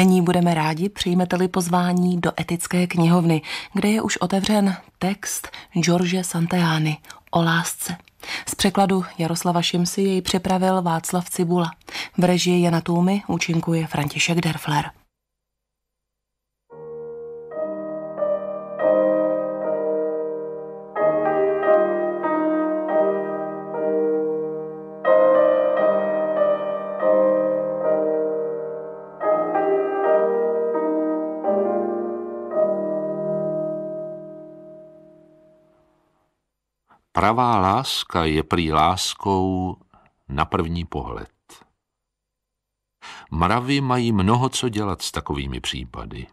Nyní budeme rádi, přijmete-li pozvání do etické knihovny, kde je už otevřen text George Santeány o lásce. Z překladu Jaroslava Šimsi jej přepravil Václav Cibula. V režii Jana Tůmy účinkuje František Derfler. Pravá láska je prý láskou na první pohled. Mravy mají mnoho co dělat s takovými případy.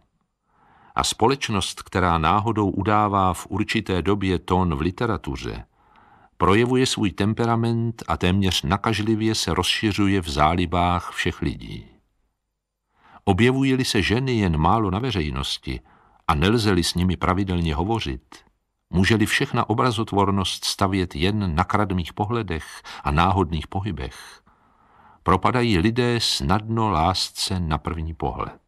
A společnost, která náhodou udává v určité době tón v literatuře, projevuje svůj temperament a téměř nakažlivě se rozšiřuje v zálibách všech lidí. Objevují-li se ženy jen málo na veřejnosti a nelze-li s nimi pravidelně hovořit – Může-li všechna obrazotvornost stavět jen na kradmých pohledech a náhodných pohybech, propadají lidé snadno lásce na první pohled.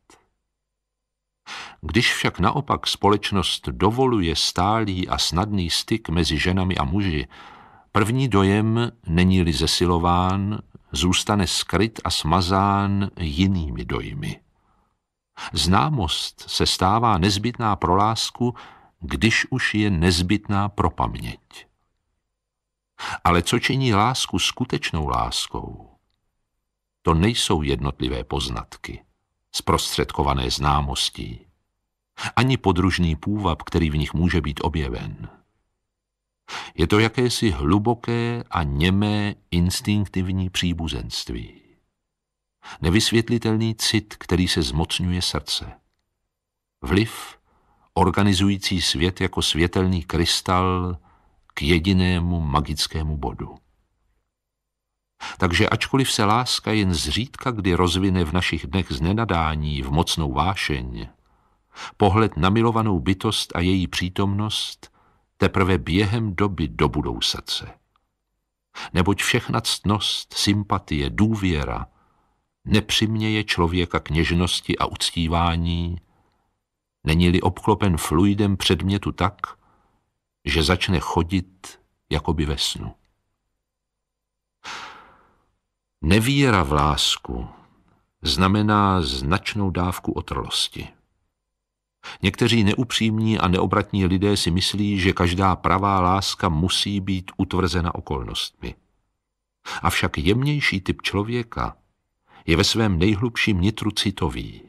Když však naopak společnost dovoluje stálý a snadný styk mezi ženami a muži, první dojem, není-li zesilován, zůstane skryt a smazán jinými dojmy. Známost se stává nezbytná pro lásku, když už je nezbytná pro paměť. Ale co činí lásku skutečnou láskou? To nejsou jednotlivé poznatky, zprostředkované známostí, ani podružný půvab, který v nich může být objeven. Je to jakési hluboké a němé instinktivní příbuzenství. Nevysvětlitelný cit, který se zmocňuje srdce. Vliv organizující svět jako světelný krystal k jedinému magickému bodu. Takže ačkoliv se láska jen zřídka kdy rozvine v našich dnech znenadání v mocnou vášeň, pohled na milovanou bytost a její přítomnost teprve během doby dobudou srdce. Neboť všechna ctnost, sympatie, důvěra nepřiměje člověka k něžnosti a uctívání, není-li obklopen fluidem předmětu tak, že začne chodit jako by ve snu. Nevíra v lásku znamená značnou dávku otrlosti. Někteří neupřímní a neobratní lidé si myslí, že každá pravá láska musí být utvrzena okolnostmi. Avšak jemnější typ člověka je ve svém nejhlubším nitru citový.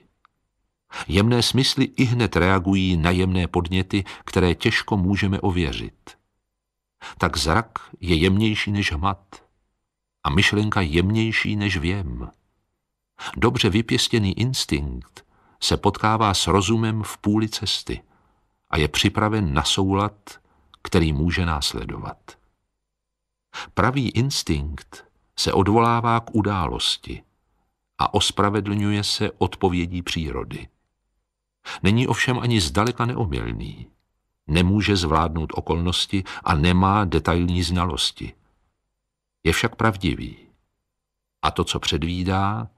Jemné smysly i hned reagují na jemné podněty, které těžko můžeme ověřit. Tak zrak je jemnější než hmat a myšlenka jemnější než věm. Dobře vypěstěný instinkt se potkává s rozumem v půli cesty a je připraven na soulad, který může následovat. Pravý instinkt se odvolává k události a ospravedlňuje se odpovědí přírody. Není ovšem ani zdaleka neomylný. Nemůže zvládnout okolnosti a nemá detailní znalosti. Je však pravdivý. A to, co předvídá,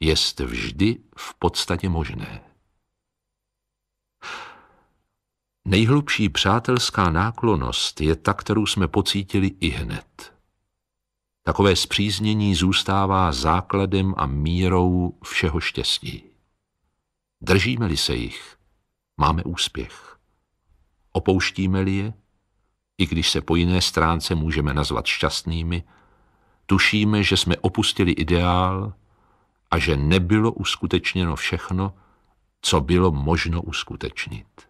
jest vždy v podstatě možné. Nejhlubší přátelská náklonost je ta, kterou jsme pocítili i hned. Takové zpříznění zůstává základem a mírou všeho štěstí. Držíme-li se jich, máme úspěch. Opouštíme-li je, i když se po jiné stránce můžeme nazvat šťastnými, tušíme, že jsme opustili ideál a že nebylo uskutečněno všechno, co bylo možno uskutečnit.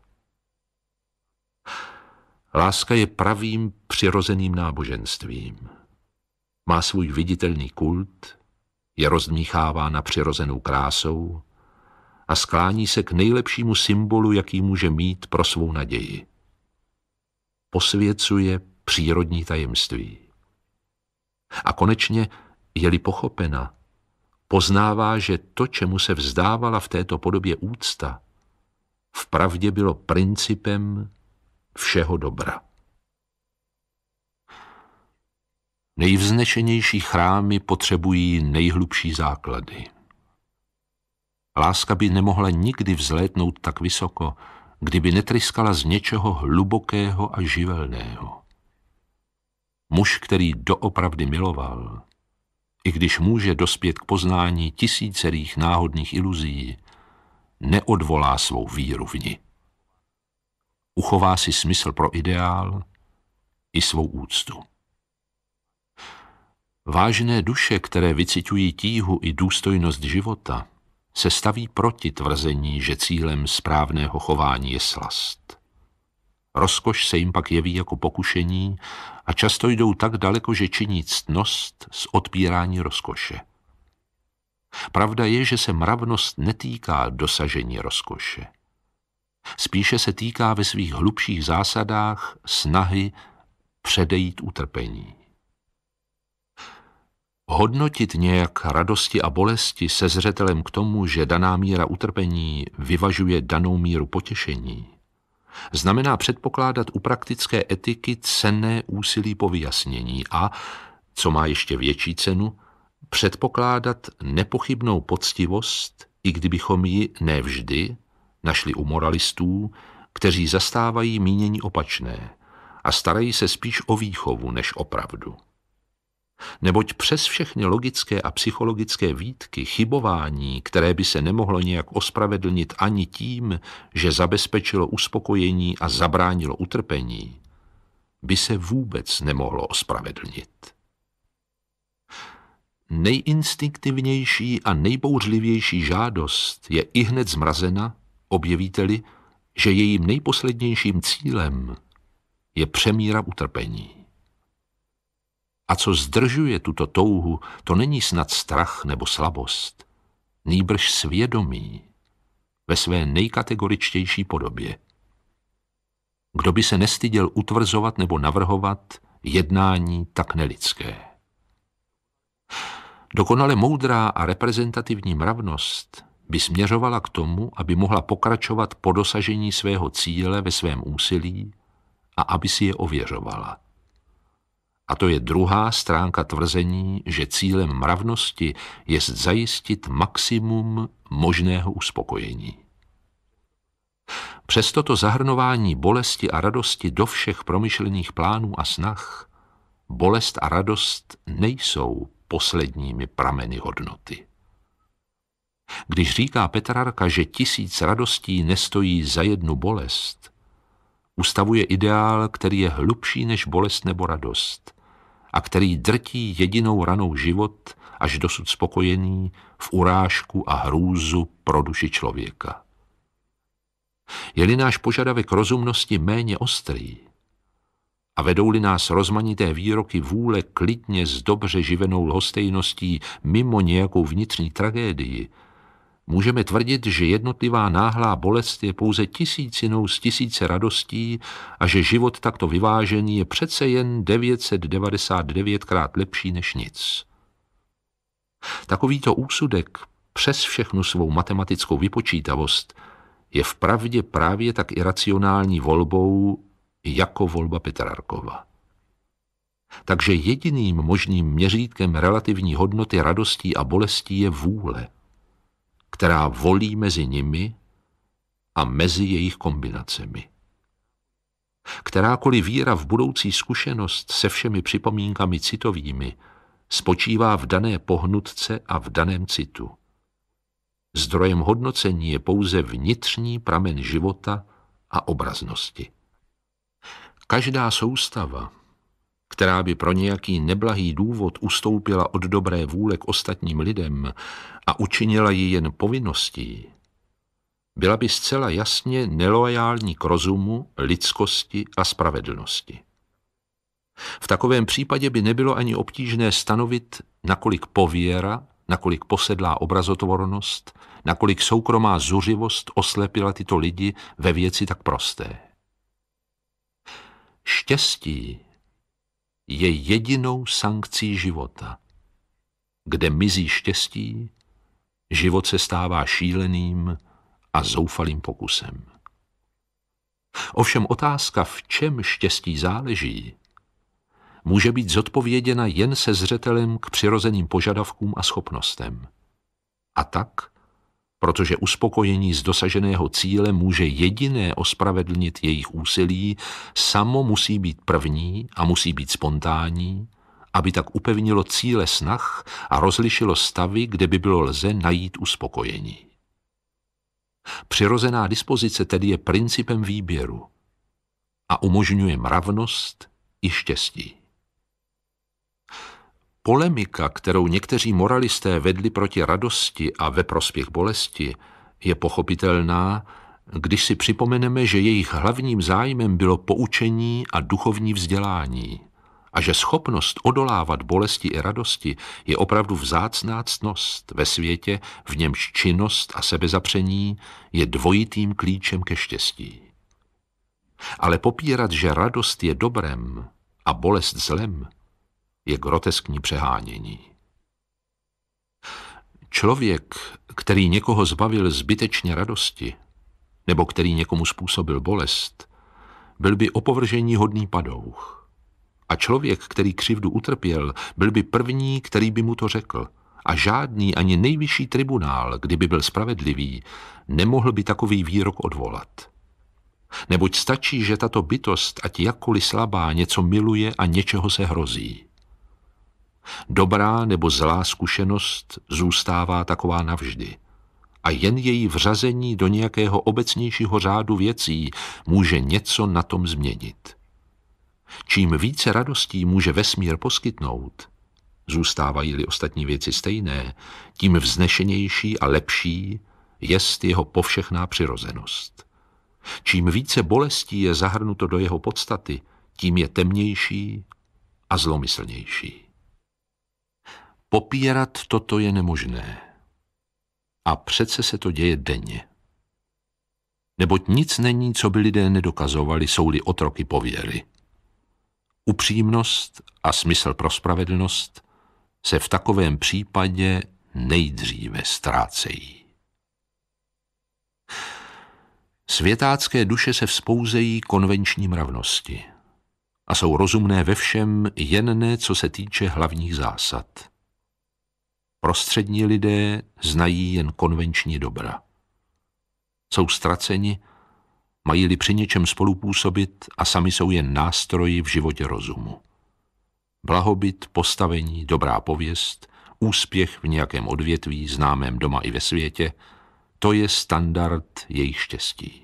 Láska je pravým přirozeným náboženstvím. Má svůj viditelný kult, je na přirozenou krásou, a sklání se k nejlepšímu symbolu, jaký může mít pro svou naději. Posvěcuje přírodní tajemství. A konečně, je-li pochopena, poznává, že to, čemu se vzdávala v této podobě úcta, pravdě bylo principem všeho dobra. Nejvznešenější chrámy potřebují nejhlubší základy. Láska by nemohla nikdy vzlétnout tak vysoko, kdyby netryskala z něčeho hlubokého a živelného. Muž, který doopravdy miloval, i když může dospět k poznání tisícerých náhodných iluzí, neodvolá svou víru v ní. Uchová si smysl pro ideál i svou úctu. Vážné duše, které vycitují tíhu i důstojnost života – se staví proti tvrzení, že cílem správného chování je slast. Rozkoš se jim pak jeví jako pokušení a často jdou tak daleko, že činí ctnost z odpírání rozkoše. Pravda je, že se mravnost netýká dosažení rozkoše. Spíše se týká ve svých hlubších zásadách snahy předejít utrpení. Hodnotit nějak radosti a bolesti se zřetelem k tomu, že daná míra utrpení vyvažuje danou míru potěšení, znamená předpokládat u praktické etiky cenné úsilí po vyjasnění a, co má ještě větší cenu, předpokládat nepochybnou poctivost, i kdybychom ji nevždy našli u moralistů, kteří zastávají mínění opačné a starají se spíš o výchovu než o pravdu. Neboť přes všechny logické a psychologické výtky, chybování, které by se nemohlo nějak ospravedlnit ani tím, že zabezpečilo uspokojení a zabránilo utrpení, by se vůbec nemohlo ospravedlnit. Nejinstinktivnější a nejbouřlivější žádost je i hned zmrazena, objevíte-li, že jejím nejposlednějším cílem je přemíra utrpení. A co zdržuje tuto touhu, to není snad strach nebo slabost, nýbrž svědomí ve své nejkategoričtější podobě. Kdo by se nestyděl utvrzovat nebo navrhovat jednání tak nelidské. Dokonale moudrá a reprezentativní mravnost by směřovala k tomu, aby mohla pokračovat po dosažení svého cíle ve svém úsilí a aby si je ověřovala. A to je druhá stránka tvrzení, že cílem mravnosti je zajistit maximum možného uspokojení. Přesto to zahrnování bolesti a radosti do všech promyšlených plánů a snah, bolest a radost nejsou posledními prameny hodnoty. Když říká Petrarka, že tisíc radostí nestojí za jednu bolest, ustavuje ideál, který je hlubší než bolest nebo radost, a který drtí jedinou ranou život, až dosud spokojený, v urážku a hrůzu pro duši člověka. Je-li náš požadavek rozumnosti méně ostrý a vedou-li nás rozmanité výroky vůle klidně s dobře živenou lhostejností mimo nějakou vnitřní tragédii, můžeme tvrdit, že jednotlivá náhlá bolest je pouze tisícinou z tisíce radostí a že život takto vyvážený je přece jen 999 krát lepší než nic. Takovýto úsudek přes všechnu svou matematickou vypočítavost je vpravdě právě tak iracionální volbou jako volba Petrarkova. Takže jediným možným měřítkem relativní hodnoty radostí a bolestí je vůle – která volí mezi nimi a mezi jejich kombinacemi. Kterákoliv víra v budoucí zkušenost se všemi připomínkami citovými spočívá v dané pohnutce a v daném citu. Zdrojem hodnocení je pouze vnitřní pramen života a obraznosti. Každá soustava, která by pro nějaký neblahý důvod ustoupila od dobré vůle k ostatním lidem a učinila ji jen povinností, byla by zcela jasně nelojální k rozumu, lidskosti a spravedlnosti. V takovém případě by nebylo ani obtížné stanovit, nakolik pověra, nakolik posedlá obrazotvornost, nakolik soukromá zuřivost oslepila tyto lidi ve věci tak prosté. Štěstí je jedinou sankcí života. Kde mizí štěstí, život se stává šíleným a zoufalým pokusem. Ovšem otázka, v čem štěstí záleží, může být zodpověděna jen se zřetelem k přirozeným požadavkům a schopnostem. A tak protože uspokojení z dosaženého cíle může jediné ospravedlnit jejich úsilí, samo musí být první a musí být spontánní, aby tak upevnilo cíle snah a rozlišilo stavy, kde by bylo lze najít uspokojení. Přirozená dispozice tedy je principem výběru a umožňuje mravnost i štěstí. Polemika, kterou někteří moralisté vedli proti radosti a ve prospěch bolesti, je pochopitelná, když si připomeneme, že jejich hlavním zájmem bylo poučení a duchovní vzdělání a že schopnost odolávat bolesti i radosti je opravdu vzácná ctnost ve světě, v němž činnost a sebezapření je dvojitým klíčem ke štěstí. Ale popírat, že radost je dobrem a bolest zlem, je groteskní přehánění. Člověk, který někoho zbavil zbytečně radosti, nebo který někomu způsobil bolest, byl by opovržení hodný padouch. A člověk, který křivdu utrpěl, byl by první, který by mu to řekl. A žádný ani nejvyšší tribunál, kdyby byl spravedlivý, nemohl by takový výrok odvolat. Neboť stačí, že tato bytost, ať jakkoliv slabá, něco miluje a něčeho se hrozí. Dobrá nebo zlá zkušenost zůstává taková navždy. A jen její vřazení do nějakého obecnějšího řádu věcí může něco na tom změnit. Čím více radostí může vesmír poskytnout, zůstávají-li ostatní věci stejné, tím vznešenější a lepší jest jeho povšechná přirozenost. Čím více bolestí je zahrnuto do jeho podstaty, tím je temnější a zlomyslnější. Popírat toto je nemožné. A přece se to děje denně. Neboť nic není, co by lidé nedokazovali, jsou-li otroky pověry. Upřímnost a smysl pro spravedlnost se v takovém případě nejdříve ztrácejí. Světácké duše se vzpouzejí konvenční mravnosti a jsou rozumné ve všem jen ne, co se týče hlavních zásad. Prostřední lidé znají jen konvenční dobra. Jsou ztraceni, mají-li při něčem spolupůsobit a sami jsou jen nástroji v životě rozumu. Blahobyt, postavení, dobrá pověst, úspěch v nějakém odvětví, známém doma i ve světě, to je standard jejich štěstí.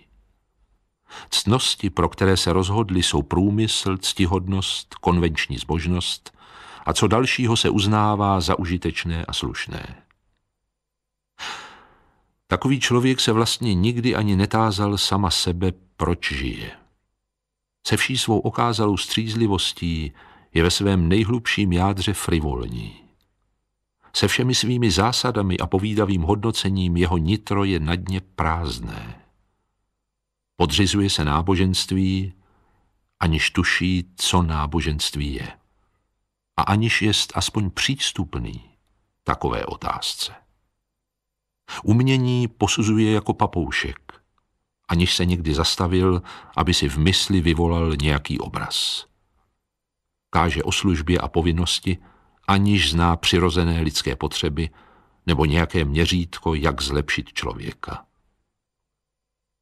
Ctnosti, pro které se rozhodli, jsou průmysl, ctihodnost, konvenční zbožnost, a co dalšího se uznává za užitečné a slušné. Takový člověk se vlastně nikdy ani netázal sama sebe, proč žije. Se vší svou okázalou střízlivostí je ve svém nejhlubším jádře frivolní. Se všemi svými zásadami a povídavým hodnocením jeho nitro je na dně prázdné. Podřizuje se náboženství, aniž tuší, co náboženství je a aniž jest aspoň přístupný takové otázce. Umění posuzuje jako papoušek, aniž se někdy zastavil, aby si v mysli vyvolal nějaký obraz. Káže o službě a povinnosti, aniž zná přirozené lidské potřeby nebo nějaké měřítko, jak zlepšit člověka.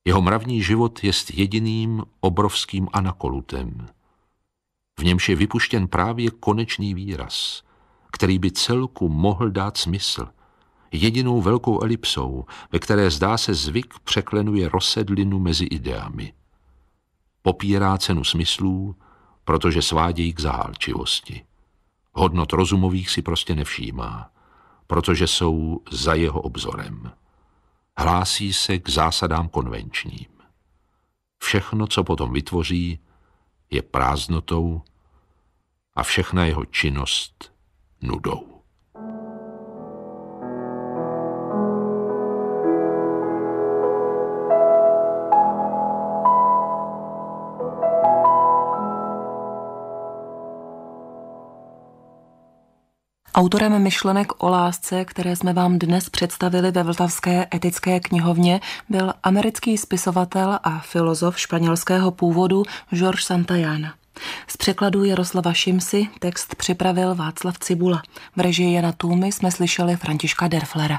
Jeho mravní život jest jediným obrovským anakolutem – v němž je vypuštěn právě konečný výraz, který by celku mohl dát smysl, jedinou velkou elipsou, ve které zdá se zvyk překlenuje rozsedlinu mezi ideami. Popírá cenu smyslů, protože svádějí k zahálčivosti. Hodnot rozumových si prostě nevšímá, protože jsou za jeho obzorem. Hlásí se k zásadám konvenčním. Všechno, co potom vytvoří, je prázdnotou a všechna jeho činnost nudou. Autorem myšlenek o lásce, které jsme vám dnes představili ve Vltavské etické knihovně, byl americký spisovatel a filozof španělského původu George Santayana. Z překladu Jaroslava Šimsy text připravil Václav Cibula. V režii Jana Tůmy jsme slyšeli Františka Derflera.